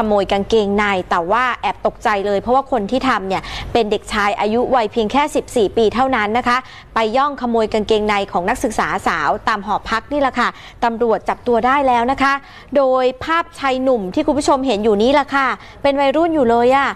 ขโมยกางเกงในแต่ว่าแอบตกใจเลย เพราะว่าคนที่ทำเนี่ยเป็นเด็กชายอายุวัยเพียงแค่ 14 ปีเท่านั้นนะคะ ไปย่องขโมยกางเกงในของนักศึกษาสาวตามหอพักนี่แหละค่ะตำรวจจับตัวได้แล้วนะคะ โดยภาพชายหนุ่มที่คุณผู้ชมเห็นอยู่นี้แหละค่ะ เป็นวัยรุ่นอยู่เลยอะ